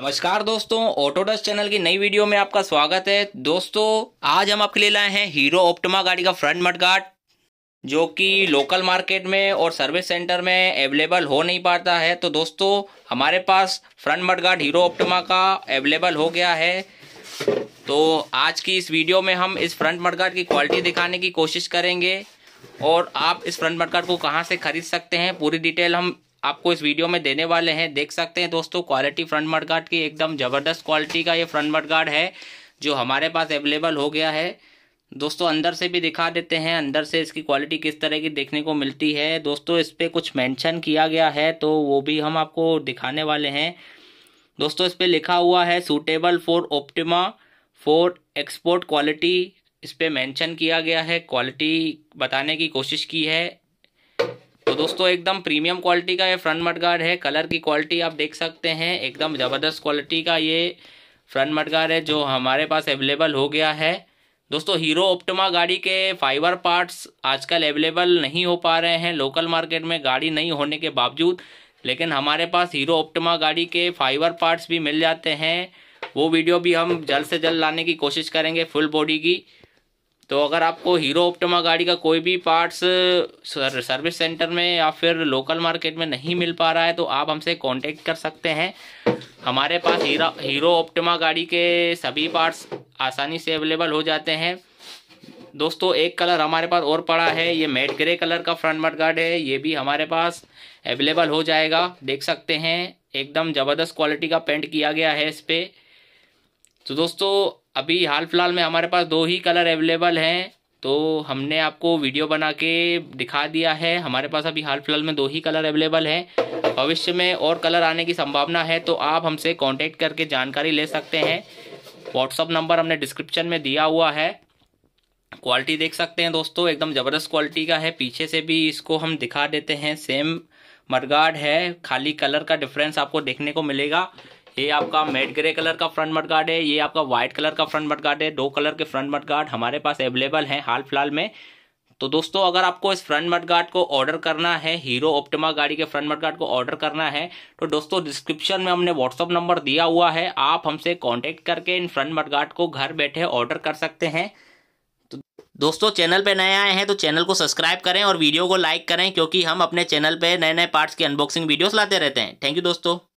नमस्कार दोस्तों ऑटोडस चैनल की नई वीडियो में आपका स्वागत है दोस्तों आज हम आपके लिए लाए हैं हीरो ऑप्टमा गाड़ी का फ्रंट मडगार्ड जो कि लोकल मार्केट में और सर्विस सेंटर में अवेलेबल हो नहीं पाता है तो दोस्तों हमारे पास फ्रंट मडगार्ड हीरो ऑप्टमा का अवेलेबल हो गया है तो आज की इस वीडियो में हम इस फ्रंट मडगार्ड की क्वालिटी दिखाने की कोशिश करेंगे और आप इस फ्रंट मडगार्ड को कहाँ से खरीद सकते हैं पूरी डिटेल हम आपको इस वीडियो में देने वाले हैं देख सकते हैं दोस्तों क्वालिटी फ्रंट मड गार्ड की एकदम ज़बरदस्त क्वालिटी का ये फ्रंट मड गार्ड है जो हमारे पास अवेलेबल हो गया है दोस्तों अंदर से भी दिखा देते हैं अंदर से इसकी क्वालिटी किस तरह की देखने को मिलती है दोस्तों इस पर कुछ मैंशन किया गया है तो वो भी हम आपको दिखाने वाले हैं दोस्तों इस पर लिखा हुआ है suitable for Optima for export quality इस पर मैंशन किया गया है क्वालिटी बताने की कोशिश की है तो दोस्तों एकदम प्रीमियम क्वालिटी का ये फ्रंट मट गार्ड है कलर की क्वालिटी आप देख सकते हैं एकदम ज़बरदस्त क्वालिटी का ये फ्रंट मट गार्ड है जो हमारे पास अवेलेबल हो गया है दोस्तों हीरो ऑप्टमा गाड़ी के फाइबर पार्ट्स आजकल अवेलेबल नहीं हो पा रहे हैं लोकल मार्केट में गाड़ी नहीं होने के बावजूद लेकिन हमारे पास हीरो ऑप्टमा गाड़ी के फाइबर पार्ट्स भी मिल जाते हैं वो वीडियो भी हम जल्द से जल्द लाने की कोशिश करेंगे फुल बॉडी की तो अगर आपको हीरो ऑप्टोमा गाड़ी का कोई भी पार्ट्स सर, सर्विस सेंटर में या फिर लोकल मार्केट में नहीं मिल पा रहा है तो आप हमसे कांटेक्ट कर सकते हैं हमारे पास हीरा हीरो ऑप्टोमा गाड़ी के सभी पार्ट्स आसानी से अवेलेबल हो जाते हैं दोस्तों एक कलर हमारे पास और पड़ा है ये मेट ग्रे कलर का फ्रंट मट गार्ड है ये भी हमारे पास अवेलेबल हो जाएगा देख सकते हैं एकदम ज़बरदस्त क्वालिटी का पेंट किया गया है इस पर तो दोस्तों अभी हाल फिलहाल में हमारे पास दो ही कलर अवेलेबल हैं तो हमने आपको वीडियो बना के दिखा दिया है हमारे पास अभी हाल फिलहाल में दो ही कलर अवेलेबल हैं भविष्य में और कलर आने की संभावना है तो आप हमसे कांटेक्ट करके जानकारी ले सकते हैं व्हाट्सअप नंबर हमने डिस्क्रिप्शन में दिया हुआ है क्वालिटी देख सकते हैं दोस्तों एकदम ज़बरदस्त क्वालिटी का है पीछे से भी इसको हम दिखा देते हैं सेम मरगाड है खाली कलर का डिफरेंस आपको देखने को मिलेगा ये आपका मेट ग्रे कलर का फ्रंट मट गार्ड है ये आपका व्हाइट कलर का फ्रंट मट गार्ड है दो कलर के फ्रंट मट गार्ड हमारे पास अवेलेबल है हाल फिलहाल में तो दोस्तों अगर आपको इस फ्रंट मट गार्ड को ऑर्डर करना है हीरो ऑप्टिमा गाड़ी के फ्रंट मट गार्ड को ऑर्डर करना है तो दोस्तों डिस्क्रिप्शन में हमने व्हाट्सअप नंबर दिया हुआ है आप हमसे कॉन्टेक्ट करके इन फ्रंट मट गार्ड को घर बैठे ऑर्डर कर सकते हैं तो दोस्तों चैनल पे नए आए हैं तो चैनल को सब्सक्राइब करें और वीडियो को लाइक करें क्योंकि हम अपने चैनल पर नए नए पार्ट्स की अनबॉक्सिंग वीडियोस लाते रहते हैं थैंक यू दोस्तों